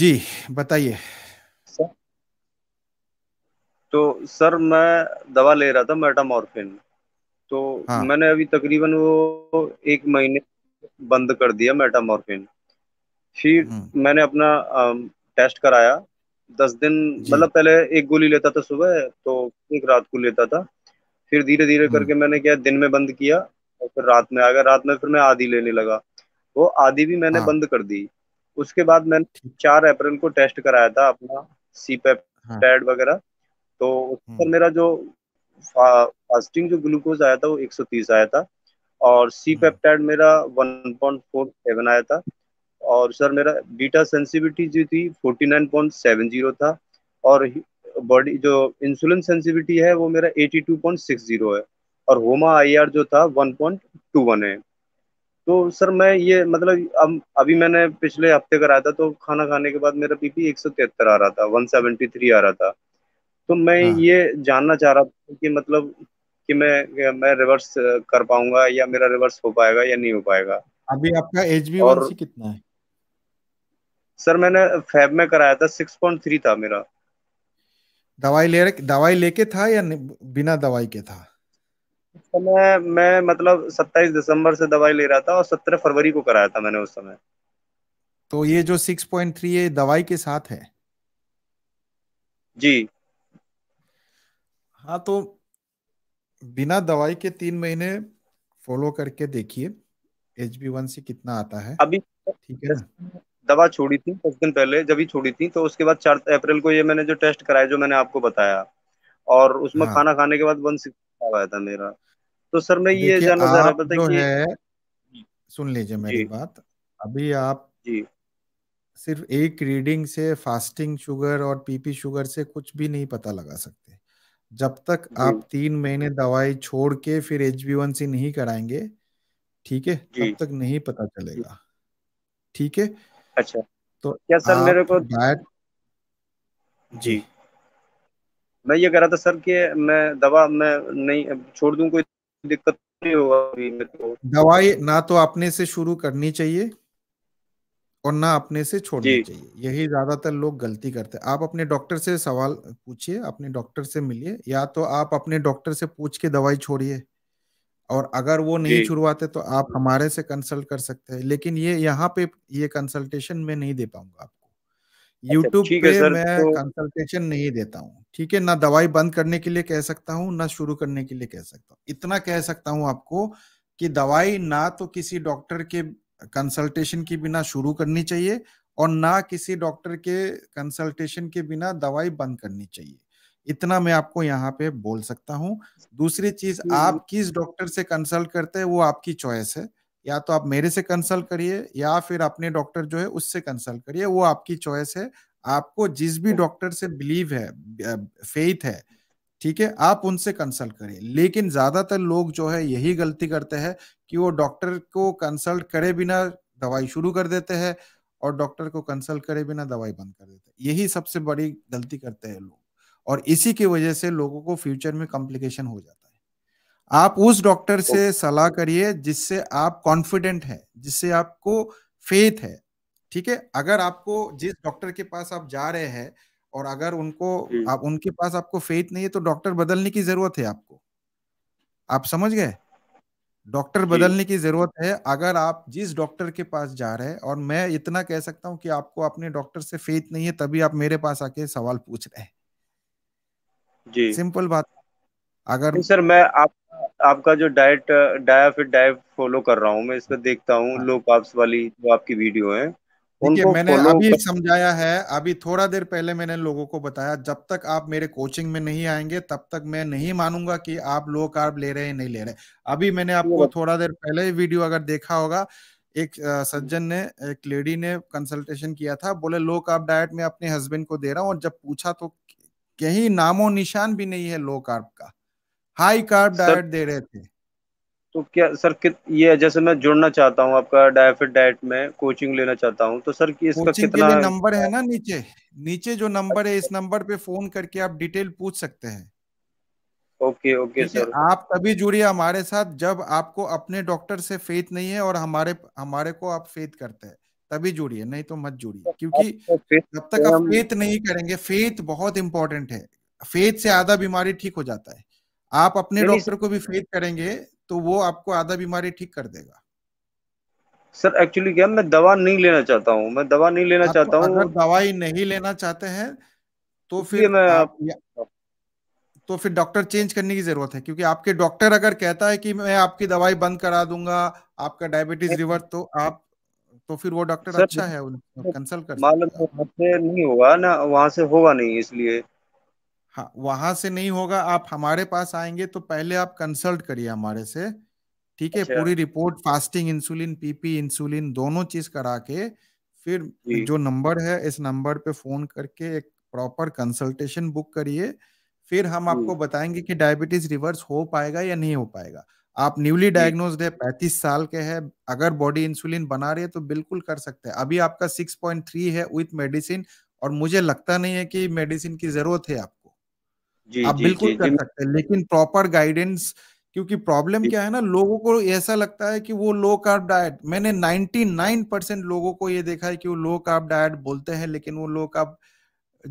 जी बताइए तो सर मैं दवा ले रहा था मेटामॉर्फिन तो हाँ। मैंने अभी तकरीबन वो एक महीने बंद कर दिया मेटामॉर्फिन फिर हम्म। मैंने अपना टेस्ट कराया दस दिन मतलब पहले एक गोली लेता था सुबह तो एक रात को लेता था फिर धीरे धीरे हम्म। करके मैंने क्या दिन में बंद किया और फिर रात में आ गया रात में फिर मैं आधी लेने लगा वो आधी भी मैंने हाँ। बंद कर दी उसके बाद मैंने चार अप्रैल को टेस्ट कराया था अपना सी पैड e हाँ। वगैरह तो उस पर हम्म। मेरा जो फास्टिंग जो ग्लूकोज आया था वो 130 आया था और सी पेप्टाइड e हम्म। मेरा 1.47 आया था और सर मेरा बीटा सेंसिटिविटी जो थी 49.70 था और बॉडी जो इंसुलिन सेंसिटिविटी है वो मेरा 82.60 है और होमा आईआर जो था 1.21 है तो सर मैं ये मतलब अब अभी मैंने पिछले हफ्ते कराया था तो खाना खाने के बाद मेरा बीपी एक सौ तिहत्तर आ रहा था वन सेवेंटी थ्री आ रहा था तो मैं हाँ। ये जानना चाह रहा था कि मतलब कि मैं मैं रिवर्स कर पाऊंगा या मेरा रिवर्स हो पाएगा या नहीं हो पाएगा अभी आपका एच बी और कितना है सर मैंने फैब में कराया था सिक्स पॉइंट थ्री था मेरा दवाई ले दवाई लेके था या बिना दवाई के था उस समय मैं मतलब सत्ताईस दिसंबर से दवाई ले रहा था और सत्रह फरवरी को कराया था मैंने उस समय तो ये जो सिक्स पॉइंट थ्री ये दवाई के साथ है जी हाँ तो बिना दवाई के तीन महीने फॉलो करके देखिए एच बी वन से कितना आता है अभी ठीक है दवा छोड़ी थी कुछ दिन पहले जब ही छोड़ी थी तो उसके बाद चार अप्रैल को ये मैंने जो टेस्ट कराया जो मैंने आपको बताया और उसमें हाँ। खाना खाने के बाद वन सिक्स हुआ था मेरा तो सर मैं ये जानना चाह रहा था कि सुन लीजिए मेरी बात अभी आप जी सिर्फ एक रीडिंग से फास्टिंग शुगर और पीपी शुगर से कुछ भी नहीं पता लगा सकते जब तक आप तीन महीने दवाई छोड़ के फिर एच बी वन सी नहीं कराएंगे ठीक है तब तक नहीं पता चलेगा ठीक है अच्छा तो क्या सर मेरे को डायट जी मैं ये कह रहा था सर कि मैं दवा मैं नहीं छोड़ दूं कोई दिक्कत नहीं होगा अभी दवाई ना तो अपने से शुरू करनी चाहिए और ना अपने से छोड़नी चाहिए यही ज्यादातर लोग गलती करते हैं आप अपने डॉक्टर से सवाल पूछिए अपने डॉक्टर से मिलिए या तो आप अपने डॉक्टर से पूछ के दवाई छोड़िए और अगर वो नहीं छुड़वाते तो आप हमारे से कंसल्ट कर सकते हैं लेकिन ये यहाँ पे ये कंसल्टेशन में नहीं दे पाऊंगा आपको यूट्यूब अच्छा, पे मैं तो... कंसल्टेशन नहीं देता हूँ ठीक है ना दवाई बंद करने के लिए कह सकता हूँ ना शुरू करने के लिए कह सकता हूँ इतना कह सकता हूँ आपको कि दवाई ना तो किसी डॉक्टर के कंसल्टेशन के बिना शुरू करनी चाहिए और ना किसी डॉक्टर के कंसल्टेशन के बिना दवाई बंद करनी चाहिए इतना मैं आपको यहाँ पे बोल सकता हूँ दूसरी चीज आप किस डॉक्टर से कंसल्ट करते हैं वो आपकी चॉइस है या तो आप मेरे से कंसल्ट करिए या फिर अपने डॉक्टर जो है उससे कंसल्ट करिए वो आपकी चॉइस है आपको जिस भी डॉक्टर से बिलीव है फेथ है ठीक है आप उनसे कंसल्ट करिए लेकिन ज्यादातर लोग जो है यही गलती करते हैं कि वो डॉक्टर को कंसल्ट करे बिना दवाई शुरू कर देते हैं और डॉक्टर को कंसल्ट करे बिना दवाई बंद कर देते हैं यही सबसे बड़ी गलती करते हैं लोग और इसी की वजह से लोगों को फ्यूचर में कॉम्प्लिकेशन हो जाता है आप उस डॉक्टर से सलाह करिए जिससे आप कॉन्फिडेंट हैं जिससे आपको फेथ है ठीक है अगर आपको जिस डॉक्टर के पास आप जा रहे हैं और अगर उनको आप उनके पास आपको फेथ नहीं है तो डॉक्टर बदलने की जरूरत है आपको आप समझ गए डॉक्टर बदलने की जरूरत है अगर आप जिस डॉक्टर के पास जा रहे हैं और मैं इतना कह सकता हूं कि आपको अपने डॉक्टर से फेथ नहीं है तभी आप मेरे पास आके सवाल पूछ रहे हैं जी सिंपल बात अगर सर मैं आप आपका जो डाइट डाया फिट डाइट फॉलो कर रहा हूँ मैं इसका देखता हूँ लो हाँ। कार्ब्स वाली जो आपकी वीडियो है उनको मैंने अभी कर... समझाया है अभी थोड़ा देर पहले मैंने लोगों को बताया जब तक आप मेरे कोचिंग में नहीं आएंगे तब तक मैं नहीं मानूंगा कि आप लो कार्ब ले रहे हैं नहीं ले रहे अभी मैंने आपको थोड़ा देर पहले वीडियो अगर देखा होगा एक uh, सज्जन ने एक लेडी ने कंसल्टेशन किया था बोले लो कार्ब डाइट में अपने हस्बैंड को दे रहा हूँ और जब पूछा तो कहीं नामो निशान भी नहीं है लो कार्ब का हाई कार्ब डाइट दे रहे थे तो क्या सर कि, ये जैसे मैं जुड़ना चाहता हूँ आपका डायफिट डाइट में कोचिंग लेना चाहता हूँ तो सर इसका कितना नंबर है ना नीचे नीचे जो नंबर है इस अच्छा। नंबर पे फोन करके आप डिटेल पूछ सकते हैं ओके ओके सर आप तभी जुड़िए हमारे साथ जब आपको अपने डॉक्टर से फेत नहीं है और हमारे हमारे को आप फेत करते हैं तभी जुड़िए नहीं तो मत जुड़िए क्योंकि तो जब तक आप फेत नहीं करेंगे फेत बहुत इंपॉर्टेंट है फेत से आधा बीमारी ठीक हो जाता है आप अपने डॉक्टर को भी फेथ करेंगे तो वो आपको आधा बीमारी ठीक कर देगा सर एक्चुअली क्या मैं दवा नहीं लेना चाहता हूँ मैं दवा नहीं लेना चाहता हूँ अगर दवाई नहीं लेना चाहते हैं तो फिर मैं आप, तो फिर डॉक्टर चेंज करने की जरूरत है क्योंकि आपके डॉक्टर अगर कहता है कि मैं आपकी दवाई बंद करा दूंगा आपका डायबिटीज रिवर्स तो आप तो फिर वो डॉक्टर अच्छा है कंसल्ट कर मालूम तो नहीं होगा ना वहां से होगा नहीं इसलिए हाँ वहां से नहीं होगा आप हमारे पास आएंगे तो पहले आप कंसल्ट करिए हमारे से ठीक है अच्छा। पूरी report fasting insulin PP insulin दोनों चीज करा के फिर जो नंबर है इस नंबर पे फोन करके एक प्रॉपर कंसल्टेशन बुक करिए फिर हम आपको बताएंगे कि डायबिटीज रिवर्स हो पाएगा या नहीं हो पाएगा आप न्यूली डायग्नोज है पैंतीस साल के है अगर बॉडी इंसुलिन बना रही है तो बिल्कुल कर सकते हैं अभी आपका सिक्स पॉइंट थ्री है विथ मेडिसिन और मुझे लगता नहीं है कि मेडिसिन की जरूरत है आपको जी, आप जी, बिल्कुल जी, कर जी, सकते हैं लेकिन प्रॉपर गाइडेंस क्योंकि प्रॉब्लम क्या है ना लोगों को ऐसा लगता है कि वो लो कार्ब डाइट मैंने 99 परसेंट लोगों को ये देखा है कि वो लो कार्ब डाइट बोलते हैं लेकिन वो लो कार्ब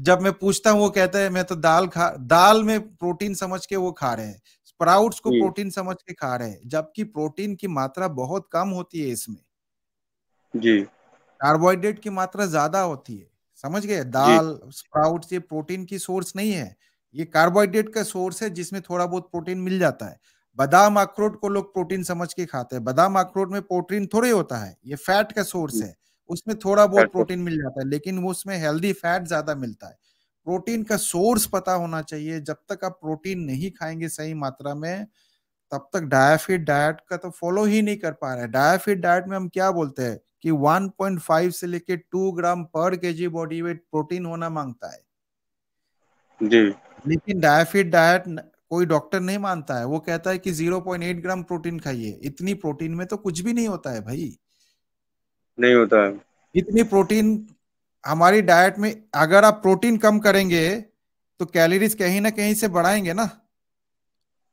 जब मैं पूछता हूँ वो कहते हैं मैं तो दाल खा दाल में प्रोटीन समझ के वो खा रहे हैं स्प्राउट्स को प्रोटीन समझ के खा रहे हैं जबकि प्रोटीन की मात्रा बहुत कम होती है इसमें जी कार्बोहाइड्रेट की मात्रा ज्यादा होती है समझ गए दाल स्प्राउट्स ये प्रोटीन की सोर्स नहीं है ये कार्बोहाइड्रेट का सोर्स है जिसमें थोड़ा बहुत प्रोटीन मिल जाता है बादाम अखरोट को लोग प्रोटीन समझ के खाते हैं बादाम अखरोट में प्रोटीन थोड़े होता है ये फैट का सोर्स हम्म। है उसमें थोड़ा बहुत प्रोटीन मिल जाता है लेकिन वो उसमें हेल्दी फैट ज्यादा मिलता है प्रोटीन का सोर्स पता होना चाहिए जब तक आप प्रोटीन नहीं खाएंगे सही मात्रा में तब तक डायाफिट डाइट का तो फॉलो ही नहीं कर पा रहा है डायाफिट डाइट में हम क्या बोलते हैं कि 1.5 से लेके 2 ग्राम पर केजी बॉडी वेट प्रोटीन होना मांगता है जी लेकिन डायफिट डाइट कोई डॉक्टर नहीं मानता है वो कहता है कि 0.8 ग्राम प्रोटीन खाइए इतनी प्रोटीन में तो कुछ भी नहीं होता है भाई नहीं होता है इतनी प्रोटीन हमारी डाइट में अगर आप प्रोटीन कम करेंगे तो कैलोरीज कहीं ना कहीं से बढ़ाएंगे ना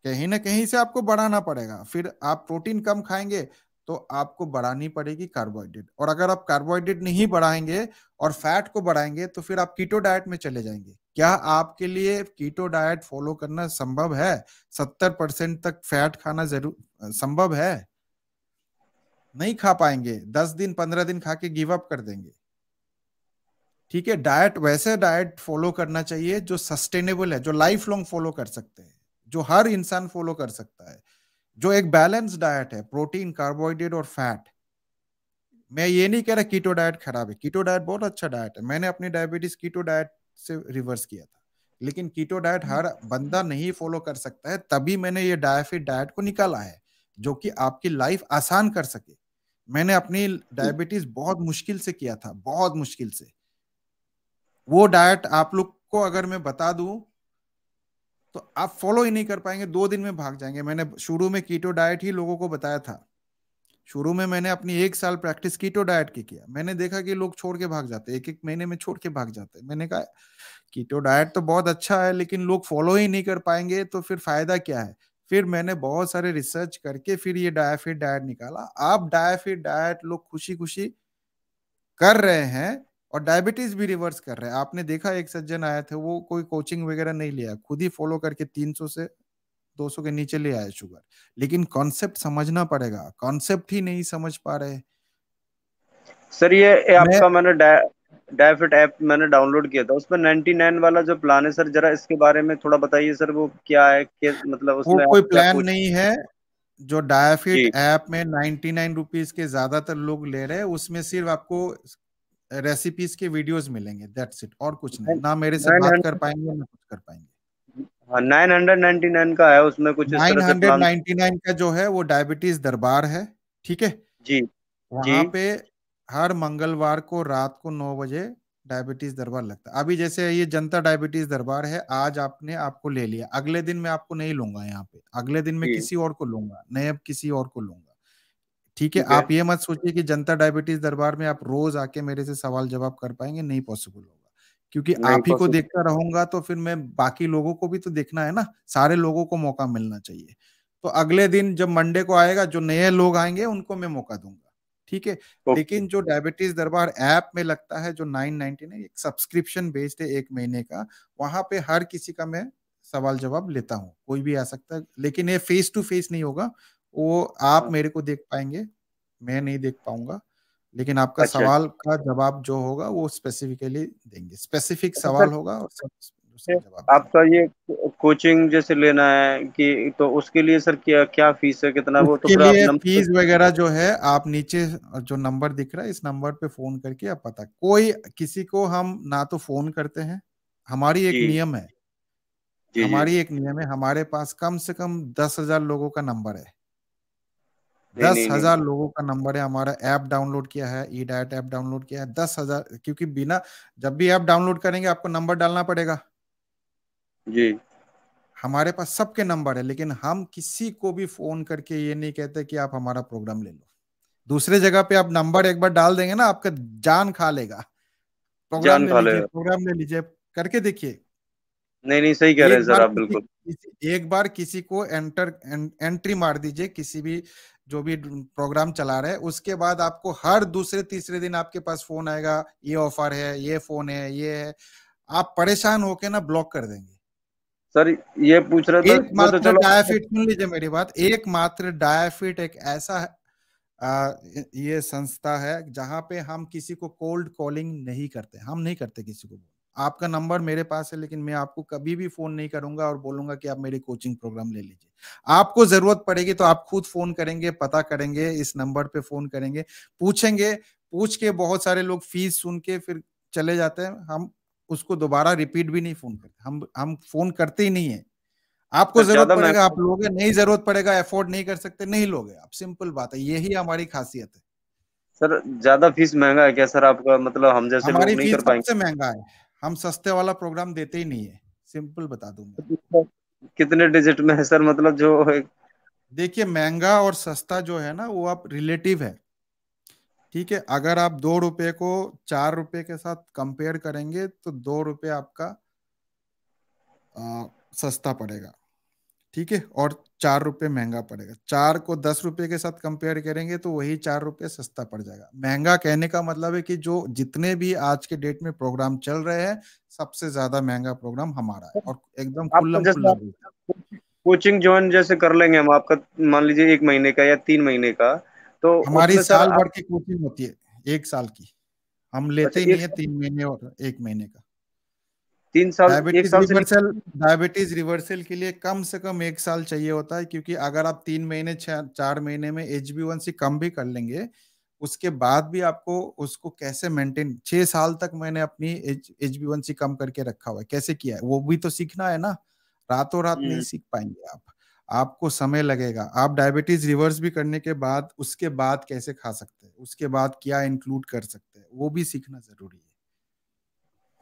कहीं ना कहीं से आपको बढ़ाना पड़ेगा फिर आप प्रोटीन कम खाएंगे तो आपको बढ़ानी पड़ेगी कार्बोहाइड्रेट और अगर आप कार्बोहाइड्रेट नहीं बढ़ाएंगे और फैट को बढ़ाएंगे तो फिर आप कीटो डाइट में चले जाएंगे क्या आपके लिए कीटो डाइट फॉलो करना संभव है सत्तर परसेंट तक फैट खाना जरूर संभव है नहीं खा पाएंगे दस दिन पंद्रह दिन खा के गिव अप कर देंगे ठीक है डाइट वैसे डाइट फॉलो करना चाहिए जो सस्टेनेबल है जो लाइफ लॉन्ग फॉलो कर सकते हैं जो हर इंसान फॉलो कर सकता है जो एक बैलेंस डाइट है प्रोटीन कार्बोहाइड्रेट और फैट मैं ये नहीं कह रहा कीटो डाइट खराब है कीटो डाइट बहुत अच्छा डाइट है मैंने अपनी डायबिटीज कीटो डाइट से रिवर्स किया था लेकिन कीटो डाइट हम्म। हर बंदा नहीं फॉलो कर सकता है तभी मैंने ये डायफिट डाइट को निकाला है जो कि आपकी लाइफ आसान कर सके मैंने अपनी डायबिटीज हम्म। बहुत मुश्किल से किया था बहुत मुश्किल से वो डाइट आप लोग को अगर मैं बता दूं तो आप फॉलो ही नहीं कर पाएंगे दो दिन में भाग जाएंगे मैंने शुरू में कीटो डाइट ही लोगों को बताया था शुरू में मैंने अपनी एक साल प्रैक्टिस कीटो तो डाइट की किया मैंने देखा कि लोग छोड़ के भाग जाते एक एक महीने में छोड़ के भाग जाते मैंने कहा कीटो तो डाइट तो बहुत अच्छा है लेकिन लोग फॉलो ही नहीं कर पाएंगे तो फिर फायदा क्या है फिर मैंने बहुत सारे रिसर्च करके फिर ये डायफिट डाइट निकाला आप डायफिट डाइट लोग खुशी खुशी कर रहे हैं और डायबिटीज भी रिवर्स कर रहे हैं आपने देखा एक सज्जन आए थे वो कोई कोचिंग वगैरह नहीं लिया खुद ही फॉलो करके 300 से 200 के नीचे ले आए शुगर लेकिन कॉन्सेप्ट समझना पड़ेगा कॉन्सेप्ट ही नहीं समझ पा रहे सर ये, आपका मैंने डायफिट ऐप मैंने डाउनलोड किया था उसमें 99 वाला जो प्लान है सर जरा इसके बारे में थोड़ा बताइए सर वो क्या है के, मतलब उसमें वो कोई प्लान नहीं है जो डायफिट ऐप में 99 रुपीस के ज्यादातर लोग ले रहे हैं उसमें सिर्फ आपको रेसिपीज के वीडियोस मिलेंगे दैट्स इट और कुछ नहीं ना मेरे से बात कर पाएंगे ना कुछ कर पाएंगे नाइन हंड्रेड नाइन्टी नाइन का है उसमें कुछ नाइन हंड्रेड नाइन्टी नाइन का जो है वो डायबिटीज दरबार है ठीक है जी वहाँ पे हर मंगलवार को रात को नौ बजे डायबिटीज दरबार लगता है अभी जैसे ये जनता डायबिटीज दरबार है आज आपने आपको ले लिया अगले दिन मैं आपको नहीं लूंगा यहाँ पे अगले दिन मैं किसी और को लूंगा नहीं किसी और को लूंगा ठीक है आप ये मत सोचिए कि जनता डायबिटीज दरबार में आप रोज आके मेरे से सवाल जवाब कर पाएंगे नहीं पॉसिबल होगा क्योंकि आप ही को देखता रहूंगा तो फिर मैं बाकी लोगों को भी तो देखना है ना सारे लोगों को मौका मिलना चाहिए तो अगले दिन जब मंडे को आएगा जो नए लोग आएंगे उनको मैं मौका दूंगा ठीक है लेकिन जो डायबिटीज दरबार ऐप में लगता है जो नाइन नाइनटीन नाइन एक सब्सक्रिप्शन बेस्ड है एक महीने का वहां पे हर किसी का मैं सवाल जवाब लेता हूँ कोई भी आ सकता है लेकिन ये फेस टू फेस नहीं होगा वो आप हाँ। मेरे को देख पाएंगे मैं नहीं देख पाऊंगा लेकिन आपका अच्छा, अच्छा। सवाल का जवाब जो होगा वो स्पेसिफिकली देंगे स्पेसिफिक अच्छा, सवाल होगा और जवाब आपका ये कोचिंग जैसे लेना है कि तो उसके लिए सर क्या क्या फीस है कितना वो तो लिए फीस वगैरह जो है आप नीचे जो नंबर दिख रहा है इस नंबर पे फोन करके आप पता कोई किसी को हम ना तो फोन करते हैं हमारी एक नियम है जी, हमारी जी. एक नियम है हमारे पास कम से कम दस हजार लोगों का नंबर है दस हजार लोगों का नंबर है हमारा ऐप डाउनलोड किया है ई डायट ऐप डाउनलोड किया है दस हजार क्योंकि बिना जब भी ऐप डाउनलोड करेंगे आपको नंबर डालना पड़ेगा जी हमारे पास सबके नंबर है लेकिन हम किसी को भी फोन करके ये नहीं कहते कि आप हमारा प्रोग्राम ले लो दूसरे जगह पे आप नंबर एक बार डाल देंगे ना आपका जान खा लेगा प्रोग्राम ले लीजिए प्रोग्राम ले लीजिए करके देखिए नहीं नहीं सही कह रहे हैं सर आप बिल्कुल एक बार किसी को एंटर एं, एंट्री मार दीजिए किसी भी जो भी प्रोग्राम चला रहे हैं उसके बाद आपको हर दूसरे तीसरे दिन आपके पास फोन आएगा ये ऑफर है ये फोन है ये है आप परेशान होके ना ब्लॉक कर देंगे सर ये पूछ रहे एक तो डायाफिट सुन लीजिए मेरी बात एक मात्र डायाफिट एक ऐसा आ, ये संस्था है जहां पे हम किसी को कोल्ड कॉलिंग नहीं करते हम नहीं करते किसी को आपका नंबर मेरे पास है लेकिन मैं आपको कभी भी फोन नहीं करूंगा और बोलूंगा कि आप मेरे कोचिंग प्रोग्राम ले लीजिए आपको जरूरत पड़ेगी तो आप खुद फोन करेंगे पता करेंगे इस नंबर पे फोन करेंगे पूछेंगे पूछ के बहुत सारे लोग फीस सुन के फिर चले जाते हैं हम उसको दोबारा रिपीट भी नहीं फोन करते हम हम फोन करते ही नहीं है आपको जरूरत पड़ेगा आप लोगे नहीं जरूरत पड़ेगा एफोर्ड नहीं कर सकते नहीं लोगे आप सिंपल बात है यही हमारी खासियत है सर ज्यादा फीस महंगा है क्या सर आपका मतलब हम जैसे हमारी फीस सबसे महंगा है हम सस्ते वाला प्रोग्राम देते ही नहीं है सिंपल बता दूंगा कितने डिजिट में है सर मतलब जो देखिए महंगा और सस्ता जो है ना वो आप रिलेटिव है ठीक है अगर आप दो रुपए को चार रुपए के साथ कंपेयर करेंगे तो दो रुपए आपका आ, सस्ता पड़ेगा ठीक है और चार रुपये महंगा पड़ेगा चार को दस रुपये के साथ कंपेयर करेंगे तो वही चार रुपये सस्ता पड़ जाएगा महंगा कहने का मतलब है कि जो जितने भी आज के डेट में प्रोग्राम चल रहे हैं सबसे ज्यादा महंगा प्रोग्राम हमारा है और एकदम कोचिंग ज्वाइन जैसे कर लेंगे हम आपका मान लीजिए एक महीने का या तीन महीने का तो हमारी साल भर की कोचिंग होती है एक साल की हम लेते अच्छा, ही नहीं है तीन महीने और एक महीने का तीन साल एक साल रिवर्सल डायबिटीज रिवर्सल के लिए कम से कम एक साल चाहिए होता है क्योंकि अगर आप तीन महीने चार महीने में एच बी वन सी कम भी कर लेंगे उसके बाद भी आपको उसको कैसे मेंटेन छह साल तक मैंने अपनी एच बी वन सी कम करके रखा हुआ है कैसे किया है वो भी तो सीखना है ना रातों रात नहीं हम्म। सीख पाएंगे आप आपको समय लगेगा आप डायबिटीज रिवर्स भी करने के बाद उसके बाद कैसे खा सकते हैं उसके बाद क्या इंक्लूड कर सकते हैं वो भी सीखना जरूरी है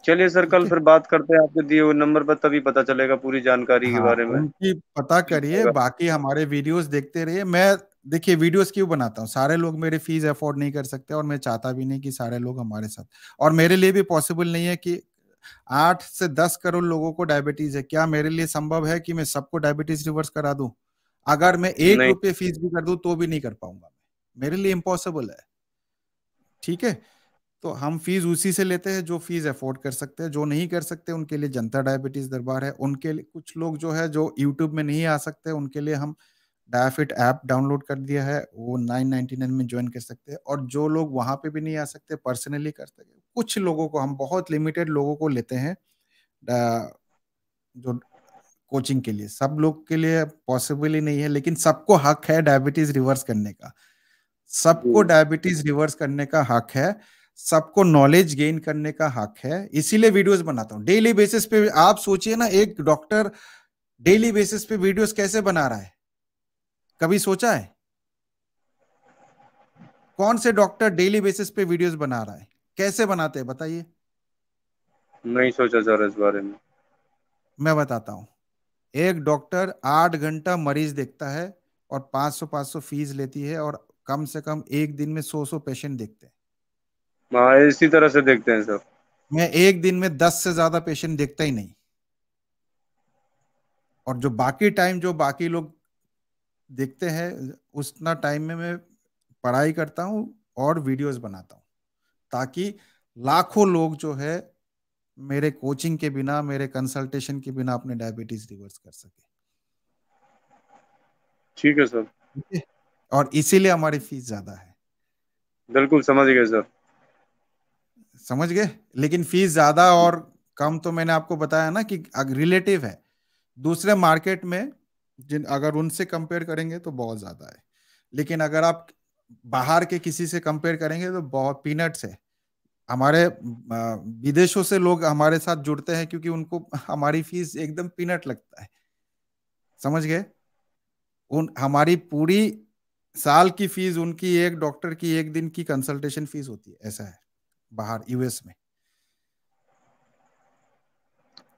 चलिए सर कल फिर बात करते हैं आपके दिए हुए नंबर पर तभी पता चलेगा पूरी जानकारी हाँ, के बारे में उनकी पता करिए बाकी हमारे वीडियोस देखते रहिए मैं देखिए वीडियोस क्यों बनाता हूँ सारे लोग मेरे फीस अफोर्ड नहीं कर सकते और मैं चाहता भी नहीं कि सारे लोग हमारे साथ और मेरे लिए भी पॉसिबल नहीं है कि आठ से दस करोड़ लोगों को डायबिटीज है क्या मेरे लिए संभव है कि मैं सबको डायबिटीज रिवर्स करा दूं अगर मैं एक रुपये फीस भी कर दूं तो भी नहीं कर पाऊंगा मेरे लिए इम्पॉसिबल है ठीक है तो हम फीस उसी से लेते हैं जो फीस अफोर्ड कर सकते हैं जो नहीं कर सकते उनके लिए जनता डायबिटीज दरबार है उनके लिए कुछ लोग जो है जो यूट्यूब में नहीं आ सकते उनके लिए हम डायाफिट ऐप डाउनलोड कर दिया है वो नाइन नाइनटी नाइन में ज्वाइन कर सकते हैं और जो लोग वहाँ पे भी नहीं आ सकते पर्सनली कर सकते कुछ लोगों को हम बहुत लिमिटेड लोगों को लेते हैं जो कोचिंग के लिए सब लोग के लिए पॉसिबल ही नहीं है लेकिन सबको हक है डायबिटीज रिवर्स करने का सबको डायबिटीज रिवर्स करने का हक है सबको नॉलेज गेन करने का हक है इसीलिए वीडियोस बनाता हूँ डेली बेसिस पे आप सोचिए ना एक डॉक्टर डेली बेसिस पे वीडियोस कैसे बना रहा है कभी सोचा है कौन से डॉक्टर डेली बेसिस पे वीडियोस बना रहा है कैसे बनाते हैं बताइए नहीं सोचा सर इस बारे में मैं बताता हूँ एक डॉक्टर आठ घंटा मरीज देखता है और 500 500 फीस लेती है और कम से कम एक दिन में 100 100 पेशेंट देखते हैं हाँ, इसी तरह से देखते हैं सर मैं एक दिन में दस से ज्यादा पेशेंट देखता ही नहीं और जो बाकी टाइम जो बाकी लोग देखते हैं उतना टाइम में मैं पढ़ाई करता हूँ और वीडियोस बनाता हूँ ताकि लाखों लोग जो है मेरे कोचिंग के बिना मेरे कंसल्टेशन के बिना अपने डायबिटीज रिवर्स कर सके ठीक है सर और इसीलिए हमारी फीस ज्यादा है बिल्कुल समझ गए सर समझ गए लेकिन फीस ज्यादा और कम तो मैंने आपको बताया ना कि रिलेटिव है दूसरे मार्केट में जिन अगर उनसे कंपेयर करेंगे तो बहुत ज्यादा है लेकिन अगर आप बाहर के किसी से कंपेयर करेंगे तो बहुत पीनट्स है हमारे विदेशों से लोग हमारे साथ जुड़ते हैं क्योंकि उनको हमारी फीस एकदम पीनट लगता है समझ गए उन हमारी पूरी साल की फीस उनकी एक डॉक्टर की एक दिन की कंसल्टेशन फीस होती है ऐसा है बाहर यूएस में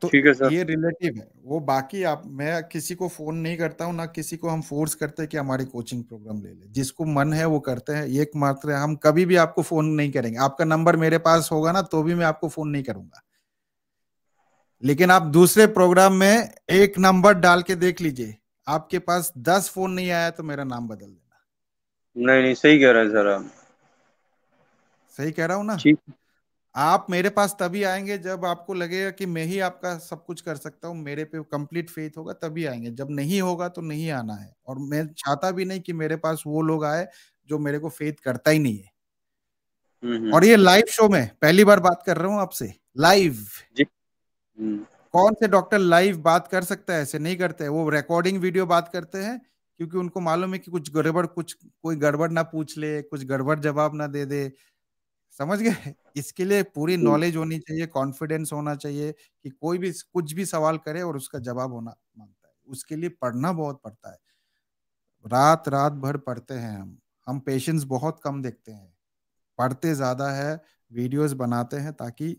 तो है ये रिलेटिव है वो बाकी आप मैं किसी को फोन नहीं करता हूँ ना किसी को हम फोर्स करते हैं कि हमारी कोचिंग प्रोग्राम ले ले जिसको मन है वो करते हैं एक मात्र हम कभी भी आपको फोन नहीं करेंगे आपका नंबर मेरे पास होगा ना तो भी मैं आपको फोन नहीं करूंगा लेकिन आप दूसरे प्रोग्राम में एक नंबर डाल के देख लीजिए आपके पास दस फोन नहीं आया तो मेरा नाम बदल देना नहीं नहीं सही कह रहे हैं सर आप सही कह रहा हूँ ना आप मेरे पास तभी आएंगे जब आपको लगेगा कि मैं ही आपका सब कुछ कर सकता हूँ मेरे पे कंप्लीट फेथ होगा तभी आएंगे जब नहीं होगा तो नहीं आना है और मैं चाहता भी नहीं कि मेरे पास वो लोग आए जो मेरे को फेथ करता ही नहीं है हम्म, हम्म। और ये लाइव शो में पहली बार बात कर रहा हूँ आपसे लाइव हम्म। कौन से डॉक्टर लाइव बात कर सकता है ऐसे नहीं करते है वो रिकॉर्डिंग वीडियो बात करते हैं क्योंकि उनको मालूम है कि कुछ गड़बड़ कुछ कोई गड़बड़ ना पूछ ले कुछ गड़बड़ जवाब ना दे दे समझ गए इसके लिए पूरी नॉलेज होनी चाहिए कॉन्फिडेंस होना चाहिए कि कोई भी कुछ भी सवाल करे और उसका जवाब होना मांगता है उसके लिए पढ़ना बहुत पड़ता है रात रात भर पढ़ते हैं हम हम पेशेंस बहुत कम देखते हैं पढ़ते ज़्यादा है वीडियोस बनाते हैं ताकि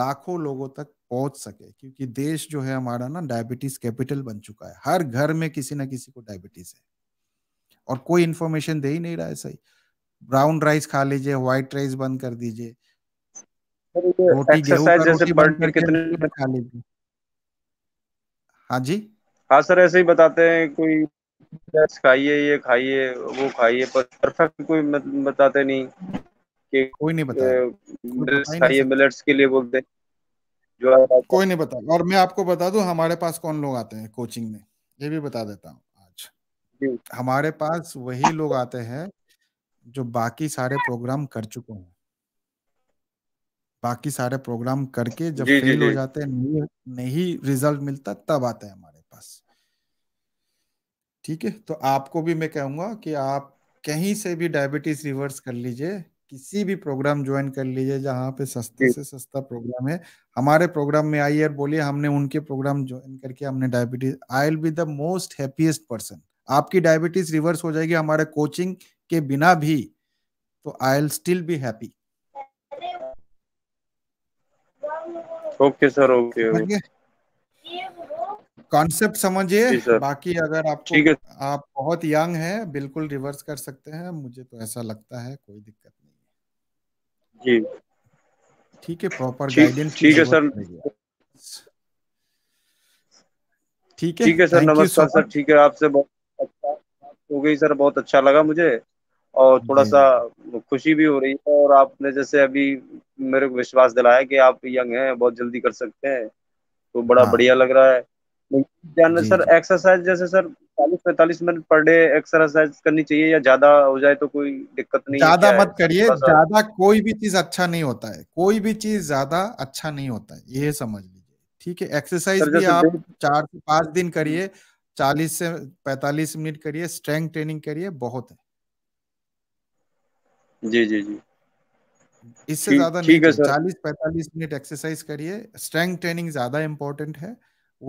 लाखों लोगों तक पहुंच सके क्योंकि देश जो है हमारा ना डायबिटीज कैपिटल बन चुका है हर घर में किसी ना किसी को डायबिटीज है और कोई इन्फॉर्मेशन दे ही नहीं रहा है सही ब्राउन राइस खा लीजिए व्हाइट राइस बंद कर दीजिए रोटी खा लीजिए हाँ जी हाँ सर ऐसे ही बताते हैं कोई खाइए ये खाइए वो खाइए पर परफेक्ट कोई बताते नहीं कि कोई नहीं बताते खाइए मिलेट्स के लिए बोलते जो कोई नहीं बता और मैं आपको बता दूं हमारे पास कौन लोग आते हैं कोचिंग में ये भी बता देता हूँ आज हमारे पास वही लोग आते हैं जो बाकी सारे प्रोग्राम कर चुके हैं बाकी सारे प्रोग्राम करके जब जी, फेल जी, हो जाते हैं नहीं नहीं रिजल्ट मिलता तब आता है हमारे पास ठीक है तो आपको भी मैं कहूंगा कि आप कहीं से भी डायबिटीज रिवर्स कर लीजिए किसी भी प्रोग्राम ज्वाइन कर लीजिए जहाँ पे सस्ते से सस्ता प्रोग्राम है हमारे प्रोग्राम में आइए और बोलिए हमने उनके प्रोग्राम ज्वाइन करके हमने diabetes I will be the most happiest person आपकी डायबिटीज रिवर्स हो जाएगी हमारे कोचिंग के बिना भी तो I'll still be happy okay sir okay concept समझिए बाकी अगर आपको आप बहुत यंग हैं बिल्कुल रिवर्स कर सकते हैं मुझे तो ऐसा लगता है कोई दिक्कत नहीं है जी ठीक है प्रॉपर गाइडेंस ठीक है सर ठीक है ठीक है सर नमस्कार सर ठीक है आपसे बहुत अच्छा हो गई सर बहुत अच्छा लगा मुझे और थोड़ा सा खुशी भी हो रही है और आपने जैसे अभी मेरे को विश्वास दिलाया कि आप यंग हैं बहुत जल्दी कर सकते हैं तो बड़ा हाँ। बढ़िया लग रहा है जानना सर एक्सरसाइज जैसे सर चालीस पैंतालीस मिनट पर डे एक्सरसाइज करनी चाहिए या ज्यादा हो जाए तो कोई दिक्कत नहीं ज्यादा मत करिए ज्यादा कोई भी चीज अच्छा नहीं होता है कोई भी चीज ज्यादा अच्छा नहीं होता है ये समझ लीजिए ठीक है एक्सरसाइज भी आप चार से पांच दिन हम्म। करिए चालीस से पैंतालीस मिनट करिए स्ट्रेंथ ट्रेनिंग करिए बहुत है जी जी जी इससे ज्यादा नहीं चालीस पैंतालीस मिनट एक्सरसाइज करिए स्ट्रेंथ ट्रेनिंग ज्यादा इम्पोर्टेंट है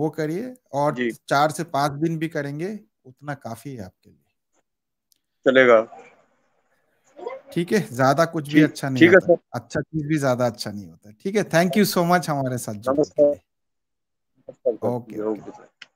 वो करिए और चार से पांच दिन भी करेंगे उतना काफी है आपके लिए चलेगा ठीक है ज्यादा कुछ भी अच्छा नहीं होता अच्छा चीज भी ज्यादा अच्छा नहीं होता ठीक है थैंक यू सो मच हमारे साथ ओके ओके